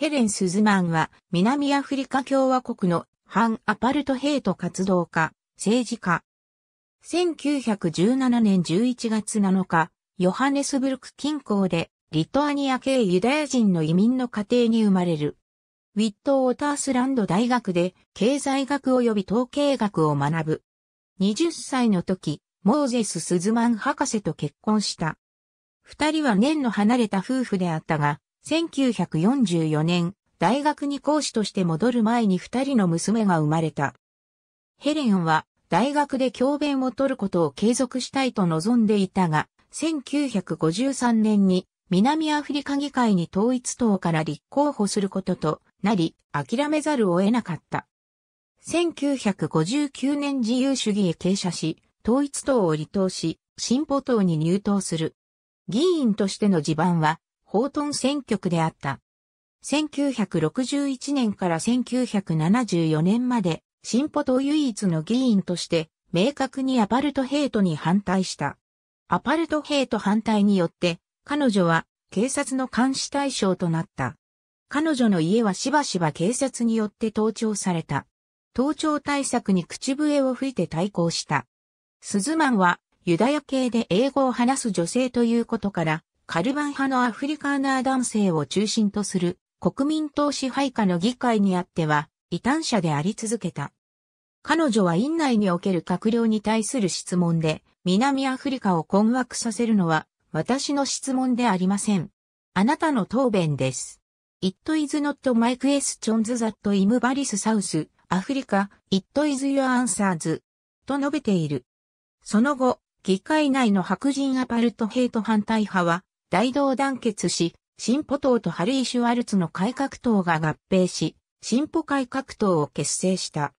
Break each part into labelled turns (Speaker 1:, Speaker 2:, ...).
Speaker 1: ヘレン・スズマンは、南アフリカ共和国の反アパルトヘイト活動家、政治家。1917年11月7日、ヨハネスブルク近郊で、リトアニア系ユダヤ人の移民の家庭に生まれる。ウィット・ウォタースランド大学で経済学及び統計学を学ぶ。20歳の時、モーゼス・スズマン博士と結婚した。二人は年の離れた夫婦であったが、1944年、大学に講師として戻る前に二人の娘が生まれた。ヘレンは大学で教鞭を取ることを継続したいと望んでいたが、1953年に南アフリカ議会に統一党から立候補することとなり、諦めざるを得なかった。1959年自由主義へ傾斜し、統一党を離党し、進歩党に入党する。議員としての地盤はホートン選挙区であった。1961年から1974年まで、進歩党唯一の議員として、明確にアパルトヘイトに反対した。アパルトヘイト反対によって、彼女は警察の監視対象となった。彼女の家はしばしば警察によって盗聴された。盗聴対策に口笛を吹いて対抗した。スズマンはユダヤ系で英語を話す女性ということから、カルバン派のアフリカーナー男性を中心とする国民党支配下の議会にあっては異端者であり続けた。彼女は院内における閣僚に対する質問で南アフリカを困惑させるのは私の質問でありません。あなたの答弁です。It is not my questions that i m b a r i s s South Africa, it is your answers. と述べている。その後、議会内の白人アパルトヘイト反対派は大同団結し、進歩党とハリー・シュワルツの改革党が合併し、進歩改革党を結成した。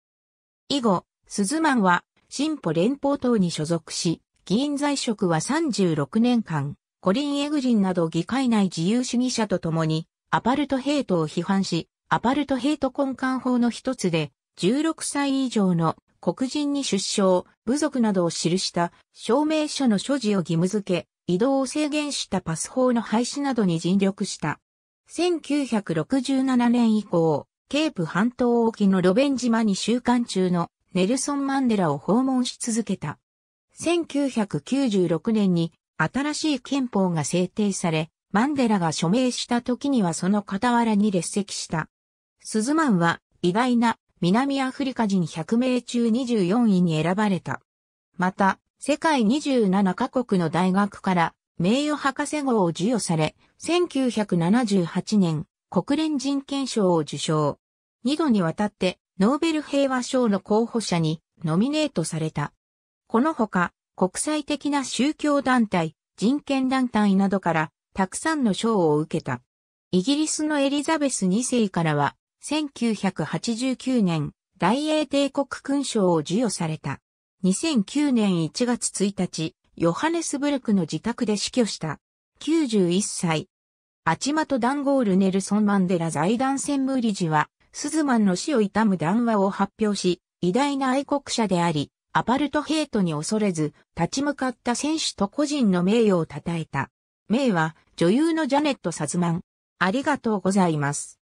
Speaker 1: 以後、スズマンは進歩連邦党に所属し、議員在職は36年間、コリン・エグリンなど議会内自由主義者と共に、アパルトヘイトを批判し、アパルトヘイト根幹法の一つで、16歳以上の黒人に出生、部族などを記した証明書の所持を義務付け、移動を制限したパス法の廃止などに尽力した。1967年以降、ケープ半島沖のロベン島に収監中のネルソン・マンデラを訪問し続けた。1996年に新しい憲法が制定され、マンデラが署名した時にはその傍らに列席した。スズマンは偉大な南アフリカ人100名中24位に選ばれた。また、世界27カ国の大学から名誉博士号を授与され、1978年国連人権賞を受賞。二度にわたってノーベル平和賞の候補者にノミネートされた。このほか、国際的な宗教団体、人権団体などからたくさんの賞を受けた。イギリスのエリザベス2世からは、1989年、大英帝国勲章を授与された。2009年1月1日、ヨハネスブルクの自宅で死去した。91歳。アチマとダンゴール・ネルソン・マンデラ財団専務理事は、スズマンの死を悼む談話を発表し、偉大な愛国者であり、アパルトヘイトに恐れず、立ち向かった選手と個人の名誉を称えた。名は、女優のジャネット・サズマン。ありがとうございます。